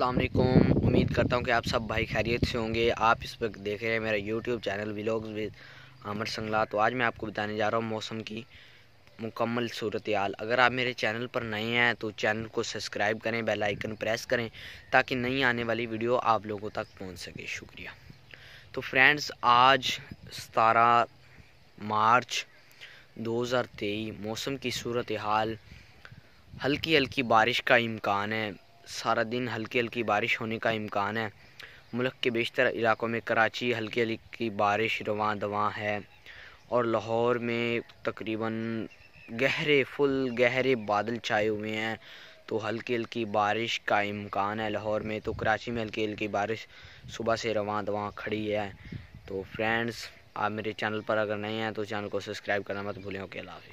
वालेकुम उम्मीद करता हूँ कि आप सब भाई खैरियत से होंगे आप इस वक्त देख रहे हैं मेरा यूट्यूब चैनल विलोग विद आमर संगला तो आज मैं आपको बताने जा रहा हूँ मौसम की मुकम्मल सूरत हाल अगर आप मेरे चैनल पर नए हैं तो चैनल को सब्सक्राइब करें बेल आइकन प्रेस करें ताकि नई आने वाली वीडियो आप लोगों तक पहुँच सके शुक्रिया तो फ्रेंड्स आज सतारह मार्च 2023 मौसम की सूरत हाल हल्की हल्की बारिश का इम्कान है सारा दिन हल्की हल्की बारिश होने का इम्कान है मुल्क के बेशतर इलाकों में कराची हल्की हल्की बारिश रवा दवा है और लाहौर में तकरीबन गहरे फुल गहरे बादल छाए हुए हैं तो हल्की हल्की बारिश का इम्कान है लाहौर में तो कराची में हल्की हल्की बारिश सुबह से रवा दवा खड़ी है तो फ्रेंड्स आप मेरे चैनल पर अगर नए हैं तो चैनल को सब्सक्राइब करना मत भूलें ओके अल्लाह